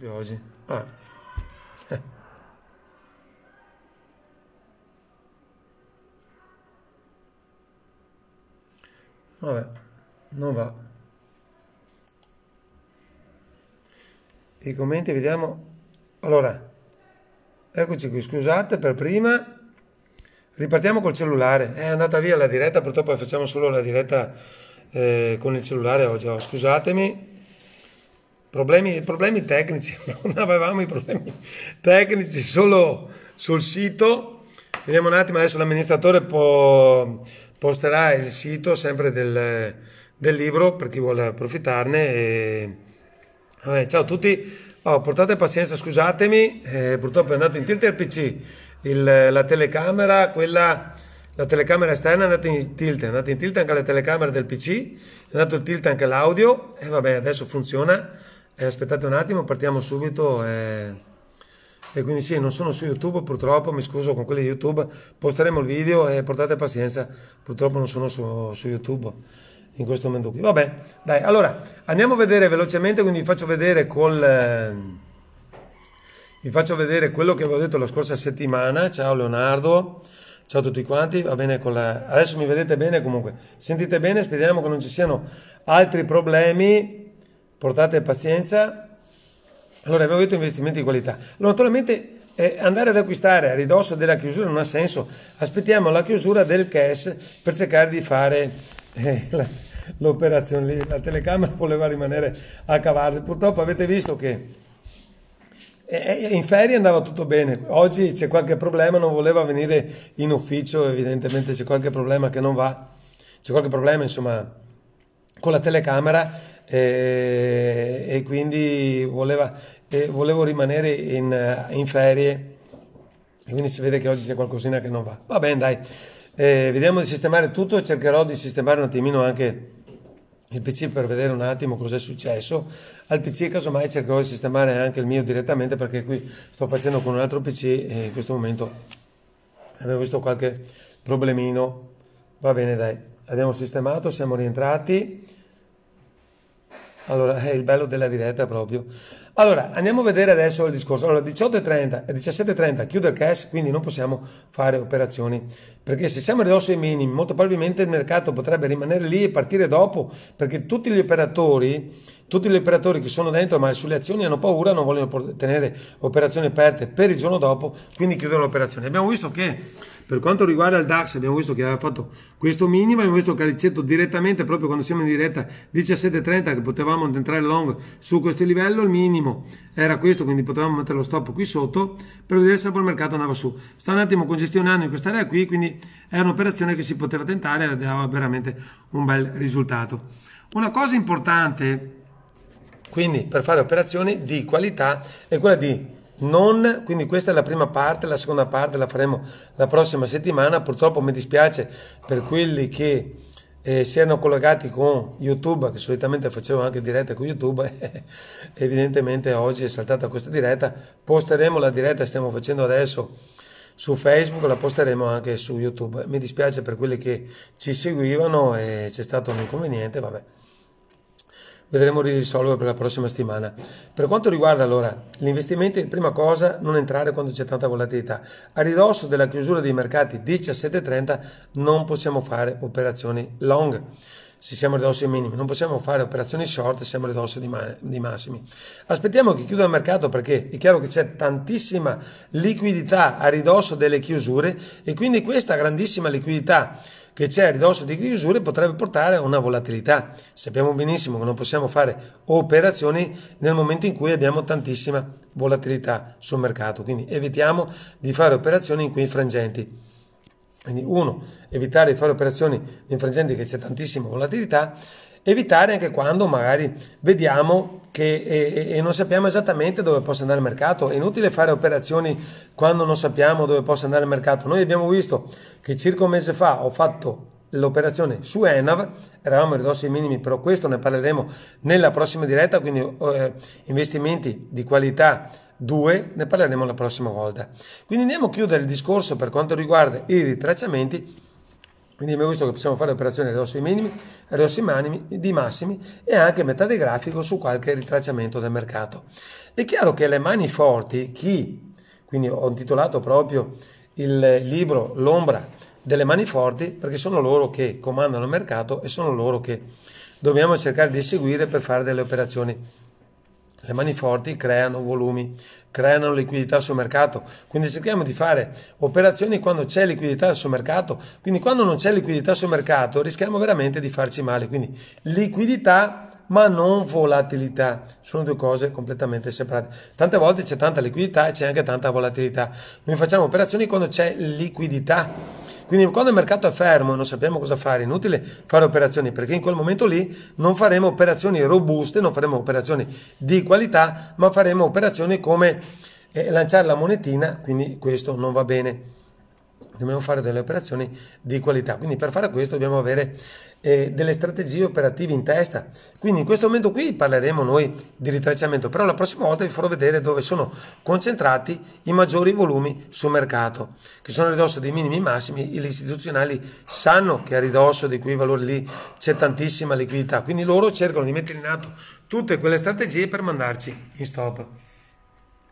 proprio oggi. Ah. Vabbè, non va. I commenti vediamo. Allora, eccoci qui, scusate per prima. Ripartiamo col cellulare. È andata via la diretta, purtroppo facciamo solo la diretta eh, con il cellulare oggi. Oh, scusatemi. Problemi, problemi tecnici, non avevamo i problemi tecnici solo sul sito. Vediamo un attimo, adesso l'amministratore può, posterà il sito sempre del, del, libro per chi vuole approfittarne. E... Vabbè, ciao a tutti, oh, portate pazienza, scusatemi, eh, purtroppo è andato in tilt il PC, il, la telecamera, quella, la telecamera esterna è andata in tilt, è andata in tilt anche la telecamera del PC, è andato in tilt anche l'audio e vabbè adesso funziona. Eh, aspettate un attimo, partiamo subito. Eh, e quindi sì, non sono su YouTube, purtroppo, mi scuso con quelli di YouTube, posteremo il video e portate pazienza, purtroppo non sono su, su YouTube in questo momento qui. Vabbè, dai, allora andiamo a vedere velocemente, quindi vi faccio vedere col... Eh, vi faccio vedere quello che avevo detto la scorsa settimana. Ciao Leonardo, ciao a tutti quanti. Va bene con la... Adesso mi vedete bene comunque. Sentite bene, speriamo che non ci siano altri problemi portate pazienza. Allora abbiamo detto investimenti di qualità. naturalmente eh, andare ad acquistare a ridosso della chiusura non ha senso, aspettiamo la chiusura del cash per cercare di fare eh, l'operazione lì. La telecamera voleva rimanere a cavarsi, purtroppo avete visto che eh, eh, in ferie andava tutto bene, oggi c'è qualche problema, non voleva venire in ufficio, evidentemente c'è qualche problema che non va, c'è qualche problema insomma con la telecamera e, e quindi voleva, e volevo rimanere in, in ferie e quindi si vede che oggi c'è qualcosina che non va. Va bene, dai, eh, vediamo di sistemare tutto. Cercherò di sistemare un attimino anche il PC per vedere un attimo cos'è successo. Al PC, casomai, cercherò di sistemare anche il mio direttamente perché qui sto facendo con un altro PC e in questo momento abbiamo visto qualche problemino. Va bene, dai, abbiamo sistemato, siamo rientrati. Allora, è eh, il bello della diretta proprio. Allora, andiamo a vedere adesso il discorso. Allora, 18.30 e 17.30 eh, chiude il cash, quindi non possiamo fare operazioni, perché se siamo ridosso ai minimi, molto probabilmente il mercato potrebbe rimanere lì e partire dopo, perché tutti gli operatori, tutti gli operatori che sono dentro ma sulle azioni hanno paura, non vogliono tenere operazioni aperte per il giorno dopo, quindi chiudono l'operazione. Abbiamo visto che per quanto riguarda il DAX, abbiamo visto che aveva fatto questo minimo, abbiamo visto il caricetto direttamente proprio quando siamo in diretta 17.30 che potevamo entrare long su questo livello, il minimo era questo, quindi potevamo mettere lo stop qui sotto per vedere se poi il mercato andava su. Sta un attimo congestionando in quest'area qui, quindi era un'operazione che si poteva tentare e dava veramente un bel risultato. Una cosa importante, quindi per fare operazioni di qualità, è quella di non, quindi questa è la prima parte, la seconda parte la faremo la prossima settimana, purtroppo mi dispiace per quelli che eh, si erano collegati con YouTube, che solitamente facevo anche diretta con YouTube, evidentemente oggi è saltata questa diretta, posteremo la diretta, stiamo facendo adesso su Facebook, la posteremo anche su YouTube, mi dispiace per quelli che ci seguivano e c'è stato un inconveniente, vabbè vedremo di risolvere per la prossima settimana. Per quanto riguarda allora gli prima cosa non entrare quando c'è tanta volatilità. A ridosso della chiusura dei mercati 17.30 non possiamo fare operazioni long se siamo a ridosso ai minimi, non possiamo fare operazioni short se siamo a ridosso di, di, massimi. Aspettiamo che chiuda il mercato perché è chiaro che c'è tantissima liquidità a ridosso delle chiusure e quindi questa grandissima liquidità che c'è a ridosso di chiusure potrebbe portare a una volatilità. Sappiamo benissimo che non possiamo fare operazioni nel momento in cui abbiamo tantissima volatilità sul mercato, quindi evitiamo di fare operazioni in quei frangenti. Quindi uno, evitare di fare operazioni in frangenti che c'è tantissima volatilità evitare anche quando magari vediamo che, e, e, non sappiamo esattamente dove possa andare il mercato. È inutile fare operazioni quando non sappiamo dove possa andare il mercato. Noi abbiamo visto che circa un mese fa ho fatto l'operazione su Enav, eravamo ridossi ai minimi, però questo ne parleremo nella prossima diretta, quindi eh, investimenti di qualità 2, ne parleremo la prossima volta. Quindi andiamo a chiudere il discorso per quanto riguarda i ritracciamenti quindi abbiamo visto che possiamo fare operazioni a ridosso di minimi, a manimi, di massimi e anche metà di grafico su qualche ritracciamento del mercato. È chiaro che le mani forti, chi, quindi ho intitolato proprio il libro L'ombra delle mani forti, perché sono loro che comandano il mercato e sono loro che dobbiamo cercare di seguire per fare delle operazioni le mani forti creano volumi, creano liquidità sul mercato, quindi cerchiamo di fare operazioni quando c'è liquidità sul mercato, quindi quando non c'è liquidità sul mercato rischiamo veramente di farci male, quindi liquidità ma non volatilità, sono due cose completamente separate. Tante volte c'è tanta liquidità e c'è anche tanta volatilità, noi facciamo operazioni quando c'è liquidità quindi quando il mercato è fermo e non sappiamo cosa fare, è inutile fare operazioni perché in quel momento lì non faremo operazioni robuste, non faremo operazioni di qualità, ma faremo operazioni come eh, lanciare la monetina, quindi questo non va bene dobbiamo fare delle operazioni di qualità. Quindi per fare questo dobbiamo avere eh, delle strategie operative in testa. Quindi in questo momento qui parleremo noi di ritracciamento, però la prossima volta vi farò vedere dove sono concentrati i maggiori volumi sul mercato, che sono a ridosso dei minimi massimi, gli istituzionali sanno che a ridosso di quei valori lì c'è tantissima liquidità, quindi loro cercano di mettere in atto tutte quelle strategie per mandarci in stop.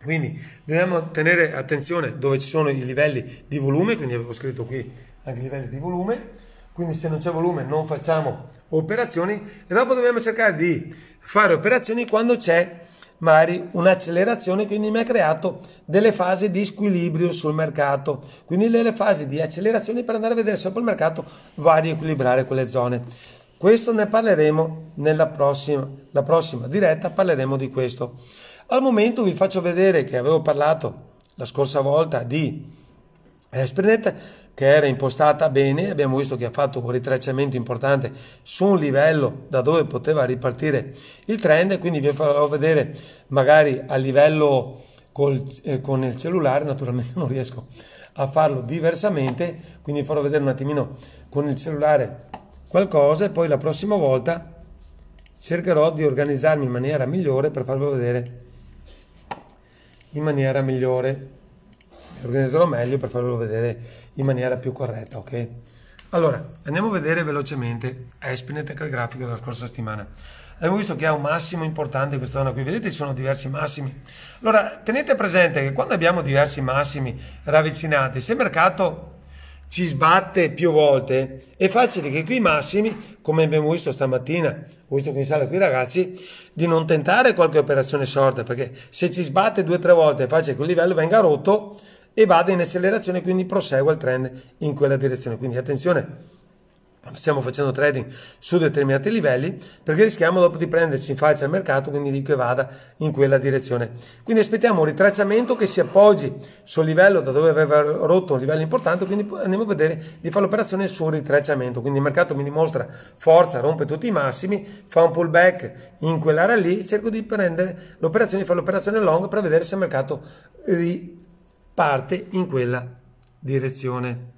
Quindi dobbiamo tenere attenzione dove ci sono i livelli di volume, quindi avevo scritto qui anche i livelli di volume, quindi se non c'è volume non facciamo operazioni e dopo dobbiamo cercare di fare operazioni quando c'è magari un'accelerazione quindi mi ha creato delle fasi di squilibrio sul mercato quindi delle fasi di accelerazione per andare a vedere se il mercato va a riequilibrare quelle zone questo ne parleremo nella prossima, prossima diretta parleremo di questo al momento vi faccio vedere che avevo parlato la scorsa volta di Esprinet che era impostata bene, abbiamo visto che ha fatto un ritracciamento importante su un livello da dove poteva ripartire il trend, quindi vi farò vedere magari a livello col, eh, con il cellulare, naturalmente non riesco a farlo diversamente, quindi farò vedere un attimino con il cellulare qualcosa e poi la prossima volta cercherò di organizzarmi in maniera migliore per farvelo vedere in maniera migliore organizzerò meglio per farvelo vedere in maniera più corretta ok allora andiamo a vedere velocemente Espinet che il grafico della scorsa settimana abbiamo visto che ha un massimo importante in questa zona qui vedete ci sono diversi massimi allora tenete presente che quando abbiamo diversi massimi ravvicinati se il mercato ci sbatte più volte, è facile che qui massimi, come abbiamo visto stamattina, ho visto che in sala qui ragazzi, di non tentare qualche operazione short, perché se ci sbatte due o tre volte è facile che il livello venga rotto e vada in accelerazione, quindi prosegue il trend in quella direzione. Quindi attenzione, stiamo facendo trading su determinati livelli perché rischiamo dopo di prenderci in faccia al mercato quindi che vada in quella direzione quindi aspettiamo un ritracciamento che si appoggi sul livello da dove aveva rotto un livello importante quindi andiamo a vedere di fare l'operazione sul ritracciamento quindi il mercato mi dimostra forza rompe tutti i massimi fa un pullback in quell'area lì cerco di prendere l'operazione di fare l'operazione long per vedere se il mercato riparte in quella direzione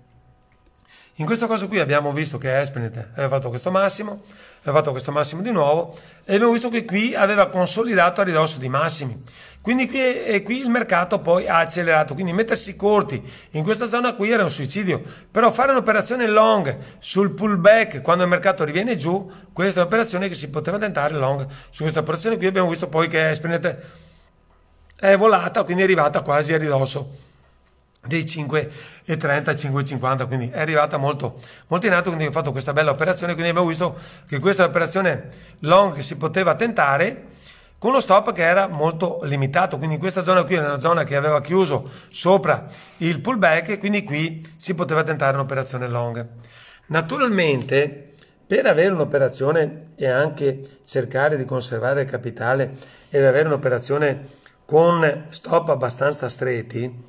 in questo caso qui abbiamo visto che Espenet aveva fatto questo massimo, aveva fatto questo massimo di nuovo e abbiamo visto che qui aveva consolidato a ridosso di massimi. Quindi qui, e qui il mercato poi ha accelerato, quindi mettersi corti in questa zona qui era un suicidio, però fare un'operazione long sul pullback quando il mercato riviene giù, questa è un'operazione che si poteva tentare long. Su questa operazione qui abbiamo visto poi che Espenet è volata, quindi è arrivata quasi a ridosso dei 5,30 5,50 quindi è arrivata molto, molto in alto quindi ho fatto questa bella operazione quindi abbiamo visto che questa è l'operazione long che si poteva tentare con lo stop che era molto limitato quindi questa zona qui era una zona che aveva chiuso sopra il pullback quindi qui si poteva tentare un'operazione long naturalmente per avere un'operazione e anche cercare di conservare il capitale ed avere un'operazione con stop abbastanza stretti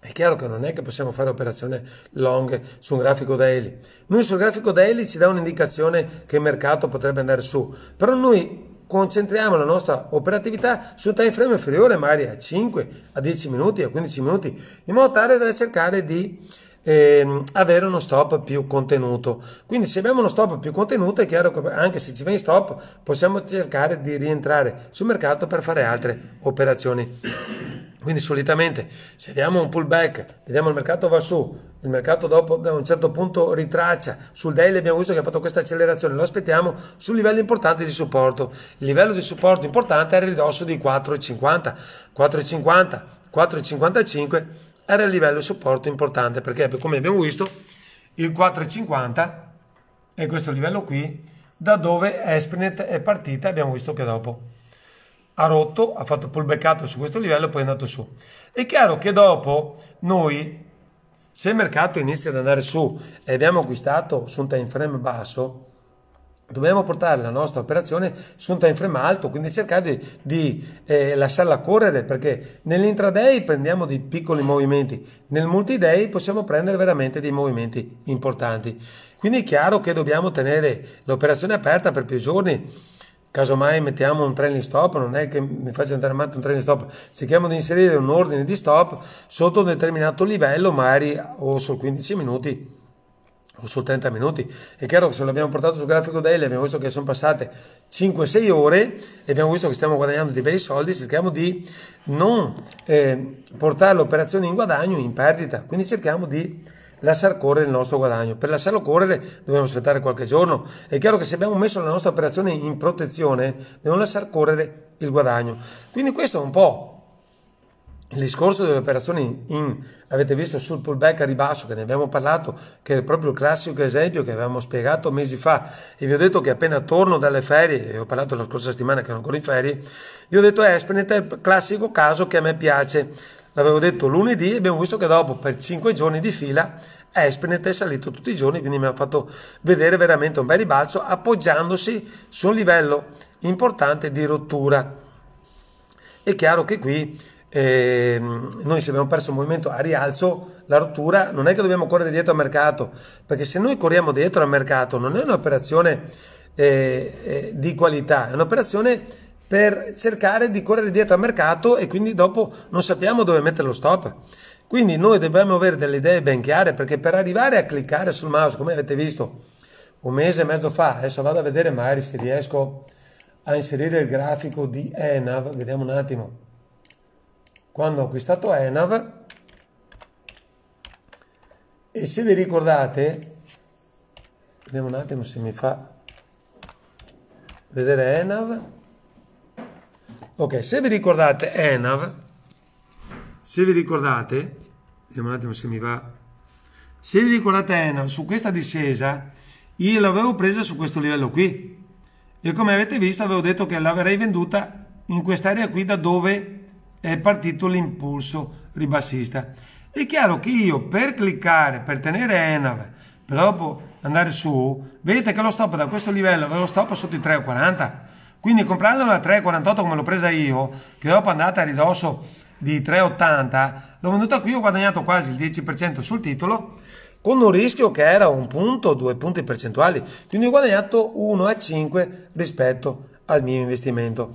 è chiaro che non è che possiamo fare operazione long su un grafico daily. Noi sul grafico daily ci dà un'indicazione che il mercato potrebbe andare su, però noi concentriamo la nostra operatività su un time frame inferiore magari a 5, a 10 minuti, a 15 minuti, in modo tale da cercare di ehm, avere uno stop più contenuto. Quindi se abbiamo uno stop più contenuto è chiaro che anche se ci va in stop possiamo cercare di rientrare sul mercato per fare altre operazioni. Quindi solitamente se diamo un pullback, vediamo il mercato va su, il mercato dopo da un certo punto ritraccia, sul daily abbiamo visto che ha fatto questa accelerazione, lo aspettiamo su livelli importanti di supporto. Il livello di supporto importante era il ridosso di 4,50, 4,50, 4,55 era il livello di supporto importante perché come abbiamo visto il 4,50 è questo livello qui da dove Esprinet è partita abbiamo visto che dopo ha rotto, ha fatto pullbackato su questo livello poi è andato su. È chiaro che dopo noi, se il mercato inizia ad andare su e abbiamo acquistato su un time frame basso, dobbiamo portare la nostra operazione su un time frame alto, quindi cercare di, di eh, lasciarla correre perché nell'intraday prendiamo dei piccoli movimenti, nel multiday possiamo prendere veramente dei movimenti importanti. Quindi è chiaro che dobbiamo tenere l'operazione aperta per più giorni casomai mettiamo un trailing stop, non è che mi faccia andare avanti un trailing stop, cerchiamo di inserire un ordine di stop sotto un determinato livello, magari o sul 15 minuti o sul 30 minuti. È chiaro che se l'abbiamo portato sul grafico daily abbiamo visto che sono passate 5-6 ore e abbiamo visto che stiamo guadagnando dei bei soldi, cerchiamo di non eh, portare l'operazione in guadagno in perdita, quindi cerchiamo di lasciar correre il nostro guadagno. Per lasciarlo correre dobbiamo aspettare qualche giorno. È chiaro che se abbiamo messo la nostra operazione in protezione, dobbiamo lasciar correre il guadagno. Quindi questo è un po' il discorso delle operazioni in, avete visto sul pullback a ribasso che ne abbiamo parlato, che è proprio il classico esempio che avevamo spiegato mesi fa e vi ho detto che appena torno dalle ferie, e ho parlato la scorsa settimana che ero ancora in ferie, vi ho detto Esplanet eh, è il classico caso che a me piace l'avevo detto lunedì, abbiamo visto che dopo per 5 giorni di fila Espenet è salito tutti i giorni, quindi mi ha fatto vedere veramente un bel ribalzo appoggiandosi su un livello importante di rottura. È chiaro che qui eh, noi se abbiamo perso il movimento a rialzo, la rottura non è che dobbiamo correre dietro al mercato, perché se noi corriamo dietro al mercato non è un'operazione eh, eh, di qualità, è un'operazione per cercare di correre dietro al mercato e quindi dopo non sappiamo dove mettere lo stop. Quindi noi dobbiamo avere delle idee ben chiare perché per arrivare a cliccare sul mouse, come avete visto un mese e mezzo fa, adesso vado a vedere magari se riesco a inserire il grafico di ENAV, vediamo un attimo. Quando ho acquistato ENAV e se vi ricordate, vediamo un attimo se mi fa vedere ENAV Ok, se vi ricordate Enav, se vi ricordate, vediamo un attimo se mi va, se vi ricordate Enav, su questa discesa io l'avevo presa su questo livello qui e come avete visto avevo detto che l'avrei venduta in quest'area qui da dove è partito l'impulso ribassista. È chiaro che io per cliccare, per tenere Enav, per dopo andare su, vedete che lo stop da questo livello, lo stop sotto i 3,40 quindi comprarla una 3,48 come l'ho presa io, che dopo è andata a ridosso di 3,80, l'ho venduta qui, ho guadagnato quasi il 10% sul titolo, con un rischio che era un punto, due punti percentuali, quindi ho guadagnato 1,5 rispetto al mio investimento.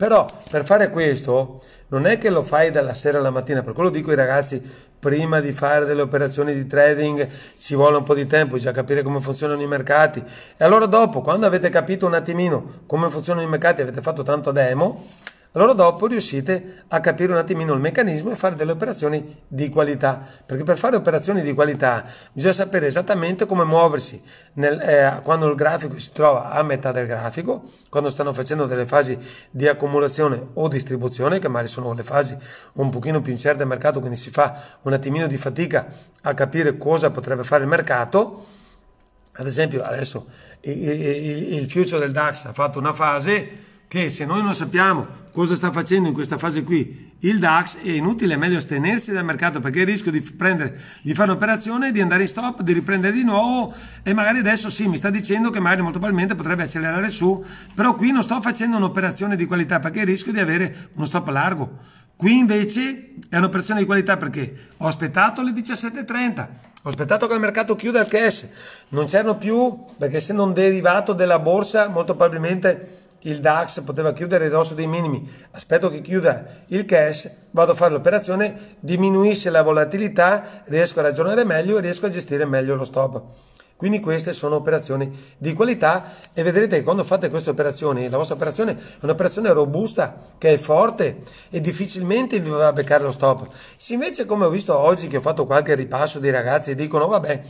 Però per fare questo non è che lo fai dalla sera alla mattina, per quello dico ai ragazzi, prima di fare delle operazioni di trading ci vuole un po' di tempo, bisogna capire come funzionano i mercati. E allora dopo, quando avete capito un attimino come funzionano i mercati, avete fatto tanto demo, allora dopo riuscite a capire un attimino il meccanismo e fare delle operazioni di qualità, perché per fare operazioni di qualità bisogna sapere esattamente come muoversi nel, eh, quando il grafico si trova a metà del grafico, quando stanno facendo delle fasi di accumulazione o distribuzione, che magari sono le fasi un pochino più incerte del mercato, quindi si fa un attimino di fatica a capire cosa potrebbe fare il mercato. Ad esempio adesso il, il, il future del DAX ha fatto una fase che se noi non sappiamo cosa sta facendo in questa fase qui il DAX, è inutile, è meglio astenersi dal mercato perché il rischio di, prendere, di fare un'operazione, di andare in stop, di riprendere di nuovo e magari adesso sì, mi sta dicendo che magari molto probabilmente potrebbe accelerare su, però qui non sto facendo un'operazione di qualità perché il rischio di avere uno stop largo. Qui invece è un'operazione di qualità perché ho aspettato le 17.30, ho aspettato che il mercato chiuda il cash, non c'erano più perché essendo un derivato della borsa molto probabilmente il DAX poteva chiudere ridosso dei minimi, aspetto che chiuda il cash, vado a fare l'operazione, diminuisce la volatilità, riesco a ragionare meglio e riesco a gestire meglio lo stop. Quindi queste sono operazioni di qualità e vedrete che quando fate queste operazioni, la vostra operazione è un'operazione robusta, che è forte e difficilmente vi va a beccare lo stop. Se invece come ho visto oggi che ho fatto qualche ripasso dei ragazzi e dicono vabbè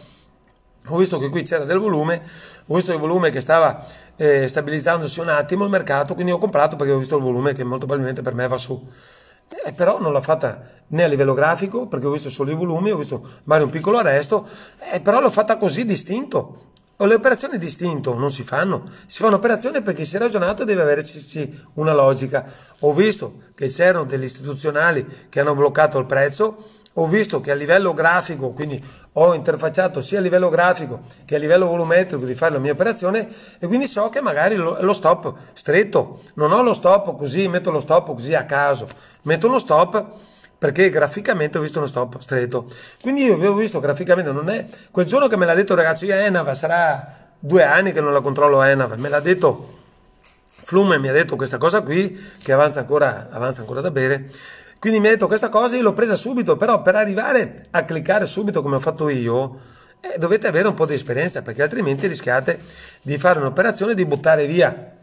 ho visto che qui c'era del volume, ho visto il volume che stava eh, stabilizzandosi un attimo il mercato, quindi ho comprato perché ho visto il volume che molto probabilmente per me va su. Eh, però non l'ho fatta né a livello grafico, perché ho visto solo i volumi, ho visto magari un piccolo arresto, eh, però l'ho fatta così distinto. le operazioni distinto non si fanno, si fanno operazioni perché si è ragionato e deve averci una logica. Ho visto che c'erano degli istituzionali che hanno bloccato il prezzo, ho visto che a livello grafico, quindi ho interfacciato sia a livello grafico che a livello volumetrico di fare la mia operazione e quindi so che magari lo, lo stop stretto, non ho lo stop così, metto lo stop così a caso, metto lo stop perché graficamente ho visto uno stop stretto. Quindi io avevo visto graficamente, non è quel giorno che me l'ha detto il ragazzo, io Enava, sarà due anni che non la controllo Enava, me l'ha detto Flume, mi ha detto questa cosa qui, che avanza ancora, avanza ancora da bere. Quindi mi ha detto questa cosa, io l'ho presa subito, però per arrivare a cliccare subito come ho fatto io, eh, dovete avere un po' di esperienza perché altrimenti rischiate di fare un'operazione e di buttare via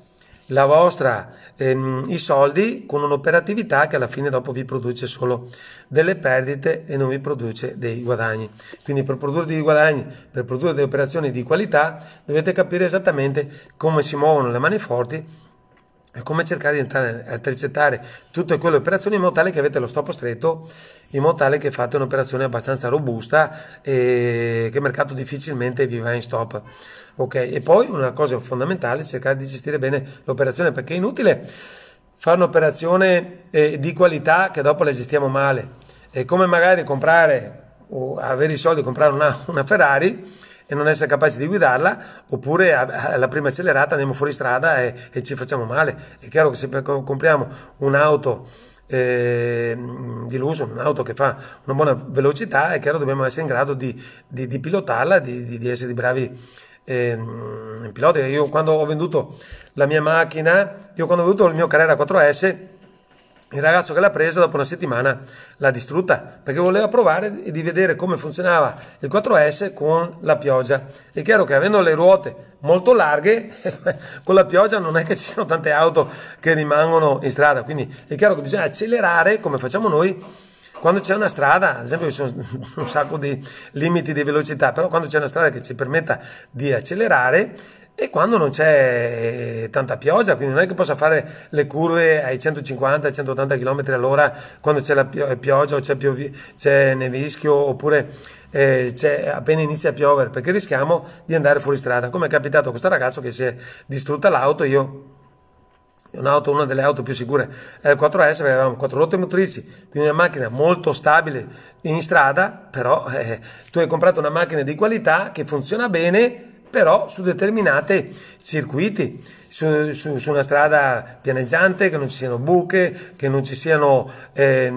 la vostra, ehm, i soldi con un'operatività che alla fine dopo vi produce solo delle perdite e non vi produce dei guadagni. Quindi per produrre dei guadagni, per produrre delle operazioni di qualità, dovete capire esattamente come si muovono le mani forti è come cercare di entrare, intercettare tutte quelle operazioni in modo tale che avete lo stop stretto, in modo tale che fate un'operazione abbastanza robusta e che il mercato difficilmente vi va in stop. Ok, e poi una cosa fondamentale è cercare di gestire bene l'operazione perché è inutile fare un'operazione eh, di qualità che dopo la gestiamo male. È come magari comprare o avere i soldi e comprare una, una Ferrari e non essere capaci di guidarla, oppure alla prima accelerata andiamo fuori strada e, e ci facciamo male. È chiaro che se compriamo un'auto eh, di lusso, un'auto che fa una buona velocità, è chiaro che dobbiamo essere in grado di, di, di pilotarla, di, di essere bravi eh, piloti. Io quando ho venduto la mia macchina, io quando ho venduto il mio Carrera 4S, il ragazzo che l'ha presa dopo una settimana l'ha distrutta perché voleva provare di vedere come funzionava il 4S con la pioggia. È chiaro che avendo le ruote molto larghe, con la pioggia non è che ci siano tante auto che rimangono in strada, quindi è chiaro che bisogna accelerare come facciamo noi quando c'è una strada, ad esempio ci sono un sacco di limiti di velocità, però quando c'è una strada che ci permetta di accelerare, e quando non c'è eh, tanta pioggia, quindi non è che possa fare le curve ai 150-180 km all'ora quando c'è la eh, pioggia o c'è, piovi- c'è nevischio oppure eh, appena inizia a piovere perché rischiamo di andare fuori strada, come è capitato a questo ragazzo che si è distrutta l'auto, io un'auto, una delle auto più sicure era il 4S, avevamo 4 rotte motrici, quindi una macchina molto stabile in strada, però eh, tu hai comprato una macchina di qualità che funziona bene però su determinati circuiti, su, su, su, una strada pianeggiante, che non ci siano buche, che non ci, siano, eh,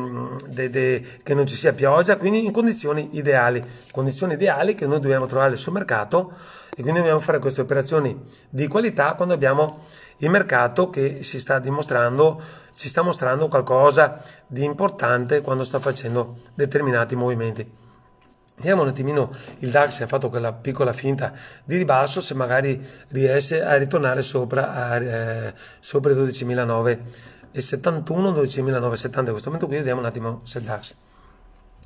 de, de, che non ci sia pioggia, quindi in condizioni ideali, condizioni ideali che noi dobbiamo trovare sul mercato e quindi dobbiamo fare queste operazioni di qualità quando abbiamo il mercato che si sta dimostrando, ci sta mostrando qualcosa di importante quando sta facendo determinati movimenti. Vediamo un attimino il DAX ha fatto quella piccola finta di ribasso se magari riesce a ritornare sopra, a, eh, sopra i 12.970 in questo momento qui vediamo un attimo se il DAX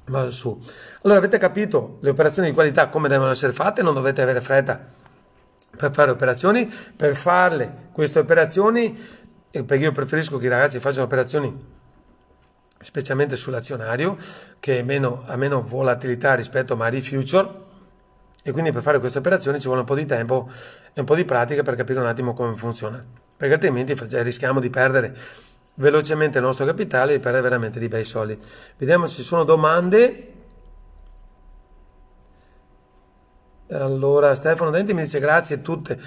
va su allora avete capito le operazioni di qualità come devono essere fatte non dovete avere fretta per fare operazioni per farle queste operazioni perché io preferisco che i ragazzi facciano operazioni specialmente sull'azionario che meno, ha meno volatilità rispetto a ai future e quindi per fare queste operazioni ci vuole un po' di tempo e un po' di pratica per capire un attimo come funziona perché altrimenti cioè, rischiamo di perdere velocemente il nostro capitale e di perdere veramente dei bei soldi vediamo se ci sono domande allora Stefano Denti mi dice grazie a tutte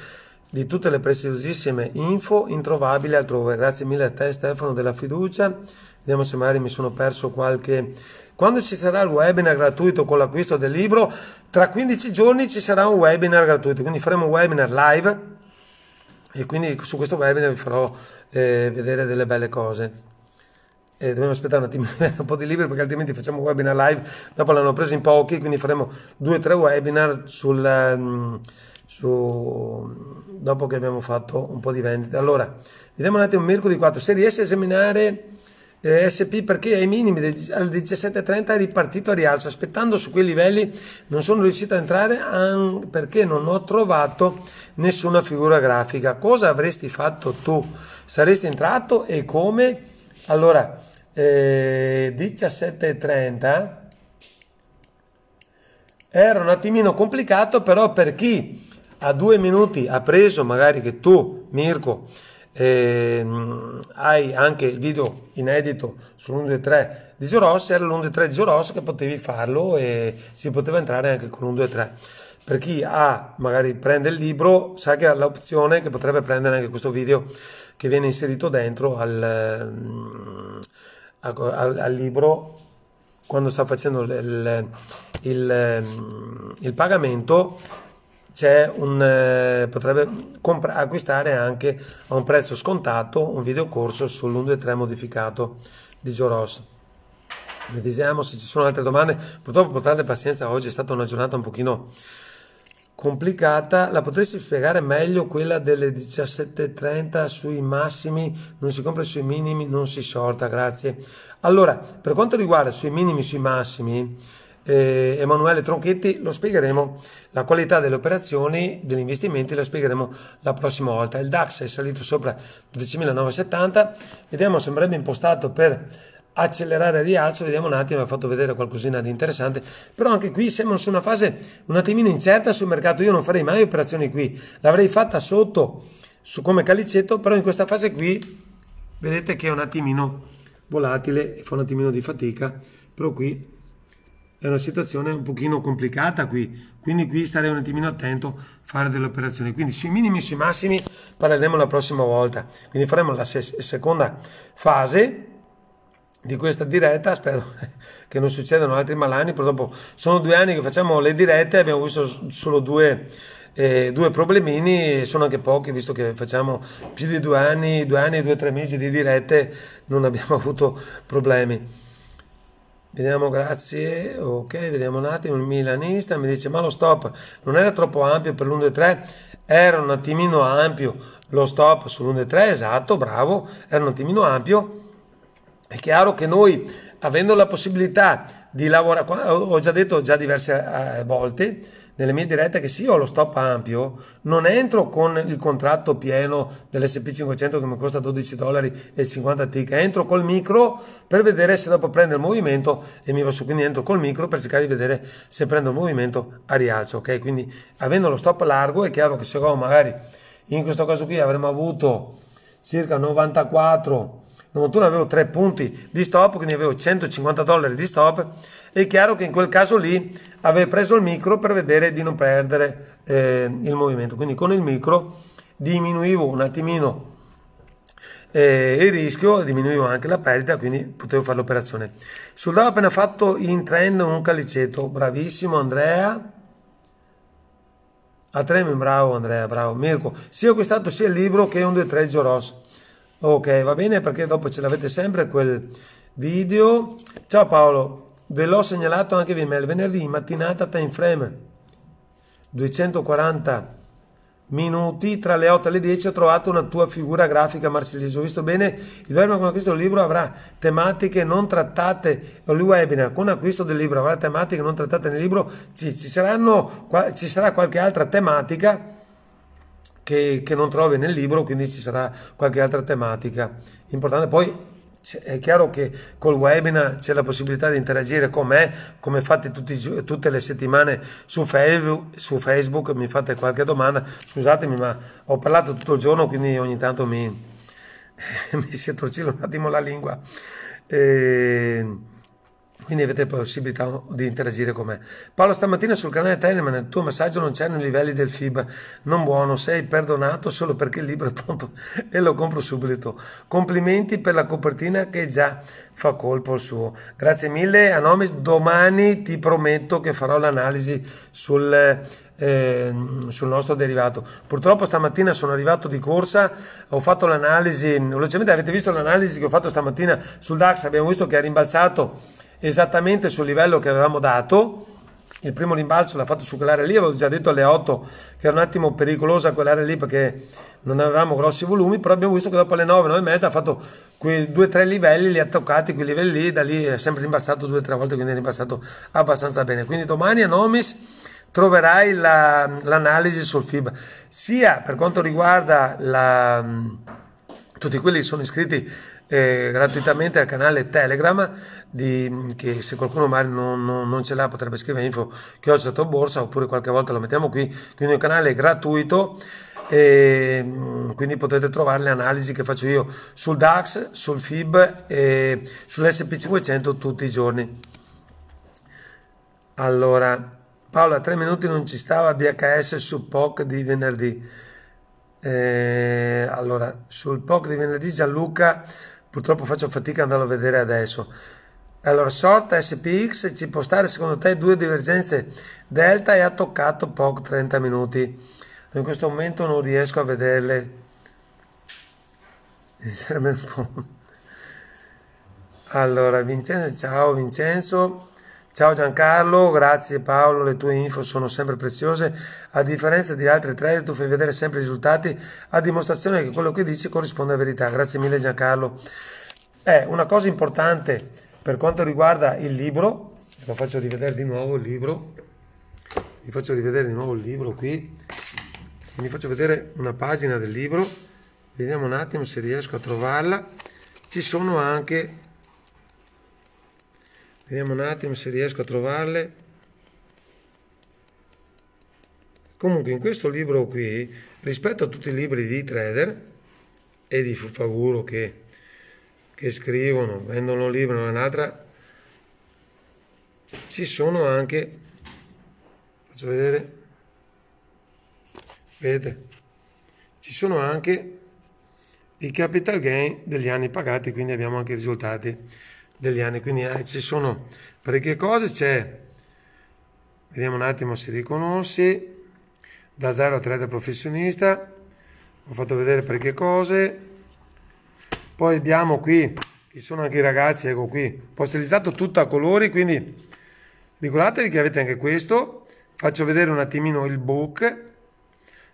di tutte le preziosissime info introvabili altrove. Grazie mille a te Stefano della fiducia. Vediamo se magari mi sono perso qualche... Quando ci sarà il webinar gratuito con l'acquisto del libro? Tra 15 giorni ci sarà un webinar gratuito, quindi faremo un webinar live e quindi su questo webinar vi farò eh, vedere delle belle cose. Eh, dobbiamo aspettare un attimo un po' di libri perché altrimenti facciamo un webinar live dopo l'hanno preso in pochi quindi faremo due o tre webinar sul, um, su, dopo che abbiamo fatto un po' di vendita. Allora, vediamo un attimo Mirko 4. Serie a esaminare eh, SP perché ai minimi del, al 17.30 è ripartito a rialzo, aspettando su quei livelli non sono riuscito a entrare perché non ho trovato nessuna figura grafica. Cosa avresti fatto tu? Saresti entrato e come? Allora, eh, 17.30 era un attimino complicato però per chi a due minuti ha preso, magari che tu, Mirko, ehm, hai anche il video inedito sull'1-2-3 di Gioross, era l'1-2-3 di Gioross che potevi farlo e si poteva entrare anche con l'1-2-3. Per chi ha, magari prende il libro, sa che ha l'opzione che potrebbe prendere anche questo video che viene inserito dentro al, mm, al, al libro quando sta facendo il, il, il mm, pagamento c'è un, eh, potrebbe compra- acquistare anche a un prezzo scontato un videocorso sull'1.3 modificato di Joe Ross. Vediamo se ci sono altre domande. Purtroppo portate pazienza, oggi è stata una giornata un pochino complicata. La potresti spiegare meglio quella delle 17.30 sui massimi, non si compra sui minimi, non si shorta, grazie. Allora, per quanto riguarda sui minimi, sui massimi, eh, Emanuele Tronchetti lo spiegheremo, la qualità delle operazioni, degli investimenti la spiegheremo la prossima volta. Il DAX è salito sopra 12.970, vediamo sembrerebbe impostato per accelerare il rialzo, vediamo un attimo, ha fatto vedere qualcosina di interessante, però anche qui siamo su una fase un attimino incerta sul mercato, io non farei mai operazioni qui, l'avrei fatta sotto su come calicetto, però in questa fase qui vedete che è un attimino volatile, fa un attimino di fatica, però qui è una situazione un pochino complicata qui, quindi qui stare un attimino attento, fare delle operazioni. Quindi sui minimi sui massimi parleremo la prossima volta, quindi faremo la seconda fase di questa diretta, spero che non succedano altri malanni, purtroppo sono due anni che facciamo le dirette, abbiamo visto solo due, eh, due problemini, sono anche pochi visto che facciamo più di due anni, due anni e due o tre mesi di dirette, non abbiamo avuto problemi. Vediamo, grazie. Ok, vediamo un attimo. Il milanista mi dice: Ma lo stop non era troppo ampio per l'1-3? Era un attimino ampio lo stop sull'1-3, esatto, bravo. Era un attimino ampio. È chiaro che noi, avendo la possibilità di lavorare, ho già detto già diverse eh, volte, nelle mie dirette che sì, ho lo stop ampio, non entro con il contratto pieno dell'SP500 che mi costa 12 dollari e 50 tick, entro col micro per vedere se dopo prende il movimento e mi va su, quindi entro col micro per cercare di vedere se prendo il movimento a rialzo, ok? Quindi avendo lo stop largo è chiaro che se magari in questo caso qui avremmo avuto circa 94 nel avevo 3 punti di stop, quindi avevo 150 dollari di stop, è chiaro che in quel caso lì avevo preso il micro per vedere di non perdere eh, il movimento, quindi con il micro diminuivo un attimino eh, il rischio, diminuivo anche la perdita, quindi potevo fare l'operazione. Sul DAO appena fatto in trend un calicetto, bravissimo Andrea. A Tremi, bravo Andrea, bravo Mirko. Sì, ho acquistato sia il libro che un 2-3 Gioros ok va bene perché dopo ce l'avete sempre quel video ciao Paolo ve l'ho segnalato anche via mail venerdì mattinata time frame 240 minuti tra le 8 e le 10 ho trovato una tua figura grafica Marsiglieso ho visto bene il verbo con acquisto del libro avrà tematiche non trattate il webinar con acquisto del libro avrà tematiche non trattate nel libro ci, ci, saranno, ci sarà qualche altra tematica che, che non trovi nel libro, quindi ci sarà qualche altra tematica importante. Poi è chiaro che col webinar c'è la possibilità di interagire con me, come fate tutti, tutte le settimane su Facebook, su Facebook, mi fate qualche domanda, scusatemi ma ho parlato tutto il giorno quindi ogni tanto mi, mi si attorcilla un attimo la lingua. E... Ehm, quindi avete possibilità di interagire con me. Paolo, stamattina sul canale Telegram nel tuo messaggio non c'erano i livelli del FIB, non buono, sei perdonato solo perché il libro è pronto e lo compro subito. Complimenti per la copertina che già fa colpo il suo. Grazie mille a nome domani ti prometto che farò l'analisi sul... Eh, sul nostro derivato. Purtroppo stamattina sono arrivato di corsa, ho fatto l'analisi, velocemente avete visto l'analisi che ho fatto stamattina sul DAX, abbiamo visto che ha rimbalzato esattamente sul livello che avevamo dato. Il primo rimbalzo l'ha fatto su quell'area lì, avevo già detto alle 8 che era un attimo pericolosa quell'area lì perché non avevamo grossi volumi, però abbiamo visto che dopo le 9, 9 e mezza ha fatto quei 2-3 livelli, li ha toccati quei livelli lì, da lì è sempre rimbalzato 2-3 volte, quindi è rimbalzato abbastanza bene. Quindi domani a Nomis troverai la, l'analisi sul FIB, sia per quanto riguarda la, tutti quelli che sono iscritti eh, gratuitamente al canale Telegram di, che se qualcuno magari non, non, non ce l'ha potrebbe scrivere info che ho chiocciato borsa oppure qualche volta lo mettiamo qui quindi un canale gratuito e mm, quindi potete trovare le analisi che faccio io sul DAX, sul FIB e sull'SP500 tutti i giorni allora Paola tre minuti non ci stava BHS su POC di venerdì eh, allora sul POC di venerdì Gianluca purtroppo faccio fatica ad andarlo a vedere adesso. Allora, short SPX ci può stare secondo te due divergenze delta e ha toccato poco 30 minuti. In questo momento non riesco a vederle. Allora, Vincenzo, ciao Vincenzo. Ciao Giancarlo, grazie Paolo, le tue info sono sempre preziose. A differenza di altri trader, tu fai vedere sempre i risultati a dimostrazione che quello che dici corrisponde a verità. Grazie mille Giancarlo. Eh, una cosa importante per quanto riguarda il libro, lo faccio rivedere di nuovo il libro, vi faccio rivedere di nuovo il libro qui, vi faccio vedere una pagina del libro, vediamo un attimo se riesco a trovarla. Ci sono anche Vediamo un attimo se riesco a trovarle. Comunque in questo libro qui, rispetto a tutti i libri di trader e di Fufaguro che, che scrivono, vendono un libro e un'altra, ci sono anche, faccio vedere, vedete, ci sono anche i capital gain degli anni pagati, quindi abbiamo anche i risultati degli anni, quindi eh, ci sono parecchie cose, c'è, vediamo un attimo se riconosci, da zero atleta professionista, ho fatto vedere parecchie cose, poi abbiamo qui, ci sono anche i ragazzi, ecco qui, posterizzato tutto a colori, quindi ricordatevi che avete anche questo, faccio vedere un attimino il book,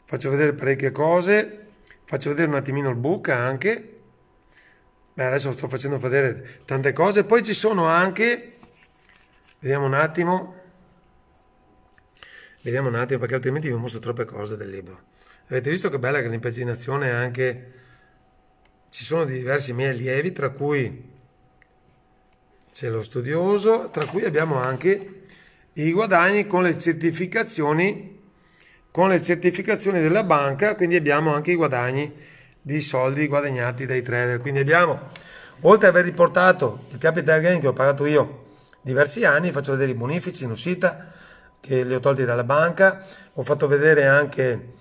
faccio vedere parecchie cose, faccio vedere un attimino il book anche, Beh, adesso sto facendo vedere tante cose. Poi ci sono anche, vediamo un attimo, vediamo un attimo perché altrimenti vi mostro troppe cose del libro. Avete visto che bella che l'impaginazione è anche... Ci sono diversi miei allievi, tra cui c'è lo studioso, tra cui abbiamo anche i guadagni con le certificazioni, con le certificazioni della banca, quindi abbiamo anche i guadagni di soldi guadagnati dai trader. Quindi abbiamo, oltre ad aver riportato il capital gain che ho pagato io diversi anni, faccio vedere i bonifici in uscita che li ho tolti dalla banca, ho fatto vedere anche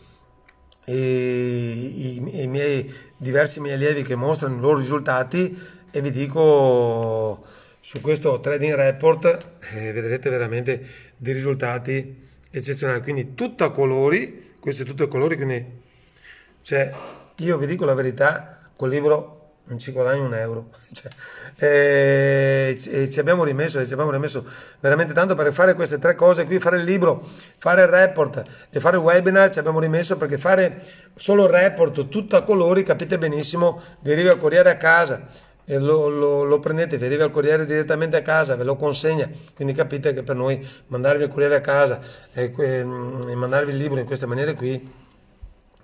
i, i, i miei diversi miei allievi che mostrano i loro risultati e vi dico su questo trading report eh, vedrete veramente dei risultati eccezionali quindi tutto a colori questo è tutto a colori quindi c'è io vi dico la verità, col libro non ci guadagno un euro. Cioè, eh, ci, eh, ci, abbiamo rimesso, ci abbiamo rimesso veramente tanto per fare queste tre cose qui, fare il libro, fare il report e fare il webinar, ci abbiamo rimesso perché fare solo il report tutto a colori, capite benissimo, vi arriva il corriere a casa. Eh, lo, lo, lo, prendete, vi arriva il corriere direttamente a casa, ve lo consegna, quindi capite che per noi mandarvi il corriere a casa e, e, mm, e mandarvi il libro in queste maniere qui,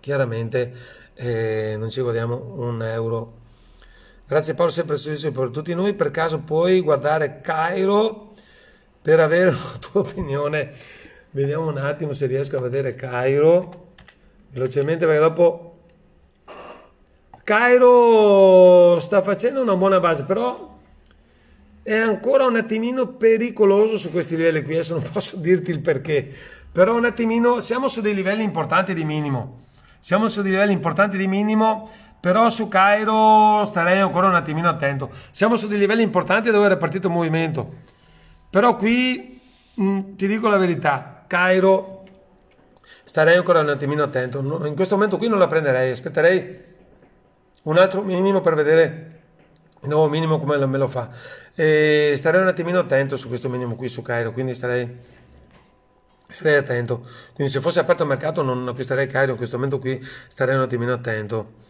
chiaramente e non ci guardiamo un euro. Grazie Paolo, sempre servizio per tutti noi. Per caso puoi guardare Cairo per avere la tua opinione. Vediamo un attimo se riesco a vedere Cairo velocemente perché dopo Cairo sta facendo una buona base, però è ancora un attimino pericoloso su questi livelli qui, adesso non posso dirti il perché, però un attimino siamo su dei livelli importanti di minimo. Siamo su dei livelli importanti di minimo, però su Cairo starei ancora un attimino attento. Siamo su dei livelli importanti dove era partito il movimento. Però qui mh, mm, ti dico la verità, Cairo starei ancora un attimino attento. In questo momento qui non la prenderei, aspetterei un altro minimo per vedere il nuovo minimo come me lo fa. E starei un attimino attento su questo minimo qui su Cairo, quindi starei starei attento. Quindi se fosse aperto il mercato non acquisterei Cairo in questo momento qui, starei un attimino attento.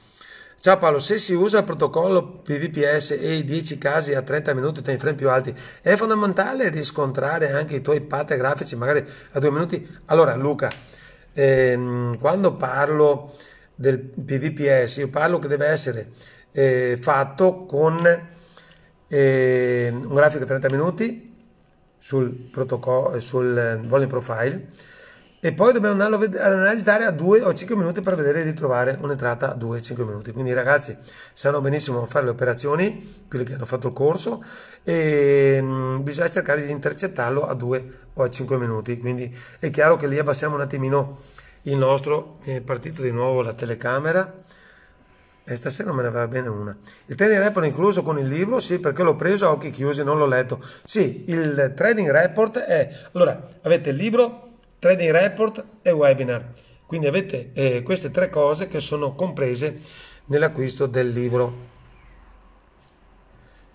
Ciao Paolo, se si usa il protocollo PVPS e i 10 casi a 30 minuti time frame più alti, è fondamentale riscontrare anche i tuoi pate grafici, magari a 2 minuti. Allora Luca, ehm, quando parlo del PVPS, io parlo che deve essere eh, fatto con eh, un grafico a 30 minuti, sul, protocollo, sul eh, volume profile e poi dobbiamo andarlo ad analizzare a 2 o 5 minuti per vedere di trovare un'entrata a 2-5 minuti quindi ragazzi sanno benissimo fare le operazioni quelli che hanno fatto il corso e mm, bisogna cercare di intercettarlo a 2 o a 5 minuti quindi è chiaro che lì abbassiamo un attimino il nostro è eh, partito di nuovo la telecamera eh, stasera me ne va bene una. Il trading report incluso con il libro? Sì, perché l'ho preso a occhi chiusi, non l'ho letto. Sì, il trading report è... Allora, avete il libro, trading report e webinar. Quindi avete eh, queste tre cose che sono comprese nell'acquisto del libro.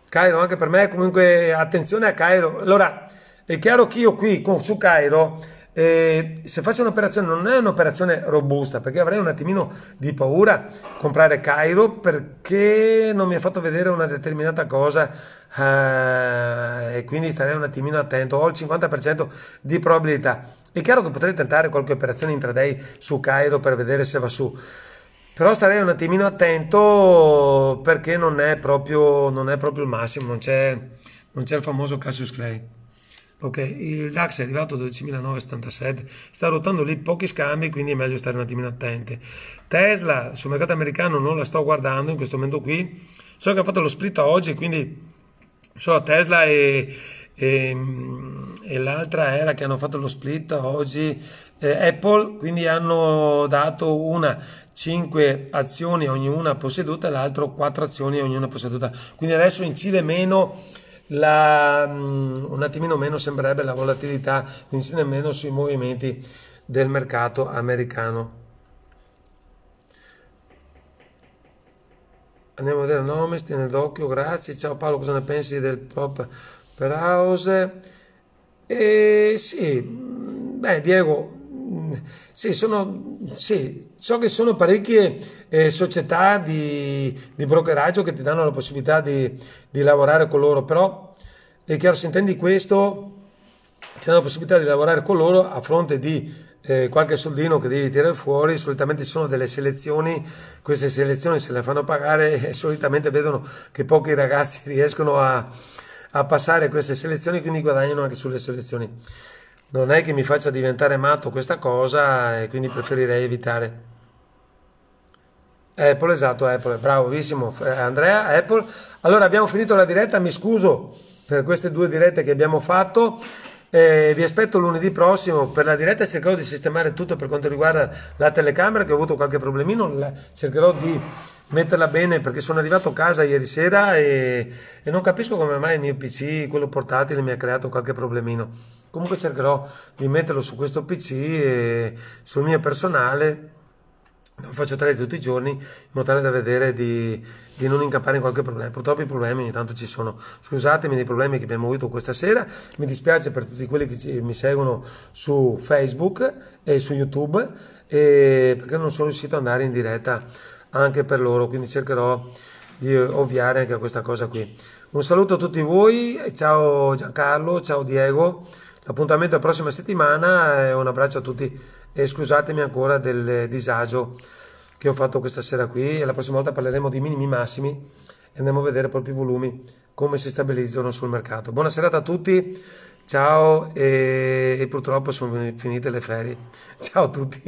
Cairo, anche per me, comunque attenzione a Cairo. Allora, è chiaro che io qui con, su Cairo eh, se faccio un'operazione non è un'operazione robusta perché avrei un attimino di paura comprare Cairo perché non mi ha fatto vedere una determinata cosa eh, e quindi starei un attimino attento ho il 50% di probabilità è chiaro che potrei tentare qualche operazione intraday su Cairo per vedere se va su però starei un attimino attento perché non è proprio, non è proprio il massimo non c'è il famoso Cassius Clay Okay. il DAX è arrivato a 12.977, sta ruotando lì pochi scambi, quindi è meglio stare un attimino attenti. Tesla sul mercato americano non la sto guardando in questo momento qui, so che ha fatto lo split oggi, quindi so Tesla e, e, e l'altra era che hanno fatto lo split oggi eh, Apple, quindi hanno dato una 5 azioni ognuna posseduta e l'altro 4 azioni ognuna posseduta, quindi adesso in Cile meno la, mm, un attimino meno sembrerebbe la volatilità, quindi nemmeno sui movimenti del mercato americano. Andiamo a vedere nome tiene d'occhio, grazie. Ciao Paolo, cosa ne pensi del pop per house? E eh, sì, mm, beh Diego, sì, sono, sì, so che sono parecchie eh, società di, di, brokeraggio che ti danno la possibilità di, di lavorare con loro, però è chiaro se intendi questo, ti danno la possibilità di lavorare con loro a fronte di eh, qualche soldino che devi tirare fuori, solitamente ci sono delle selezioni, queste selezioni se le fanno pagare e solitamente vedono che pochi ragazzi riescono a, a passare queste selezioni, quindi guadagnano anche sulle selezioni non è che mi faccia diventare matto questa cosa e quindi preferirei evitare. Apple, esatto, Apple, bravissimo eh, Andrea, Apple. Allora abbiamo finito la diretta, mi scuso per queste due dirette che abbiamo fatto. Eh, vi aspetto lunedì prossimo per la diretta. Cercherò di sistemare tutto per quanto riguarda la telecamera, che ho avuto qualche problemino. cercherò di metterla bene perché sono arrivato a casa ieri sera e, e non capisco come mai il mio PC, quello portatile, mi ha creato qualche problemino comunque cercherò di metterlo su questo pc e sul mio personale lo faccio trade tutti i giorni in modo tale da vedere di, di, non incappare in qualche problema purtroppo i problemi ogni tanto ci sono scusatemi dei problemi che abbiamo avuto questa sera mi dispiace per tutti quelli che ci, mi seguono su facebook e su youtube e perché non sono riuscito ad andare in diretta anche per loro quindi cercherò di eh, ovviare anche a questa cosa qui un saluto a tutti voi ciao Giancarlo ciao Diego L'appuntamento alla prossima settimana eh, un abbraccio a tutti e scusatemi ancora del disagio che ho fatto questa sera qui e la prossima volta parleremo di minimi massimi e andremo a vedere proprio i volumi come si stabilizzano sul mercato. Buona serata a tutti, ciao e, e purtroppo sono finite le ferie. Ciao a tutti,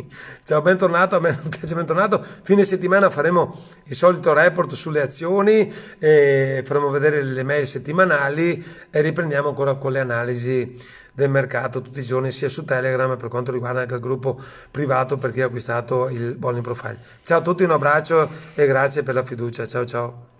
ciao bentornato, a me non piace bentornato. Fine settimana faremo il solito report sulle azioni, eh, faremo vedere le mail settimanali e riprendiamo ancora con le analisi del mercato tutti i giorni sia su Telegram per quanto riguarda anche il gruppo privato per chi ha acquistato il Bolling Profile. Ciao a tutti, un abbraccio e grazie per la fiducia. Ciao ciao.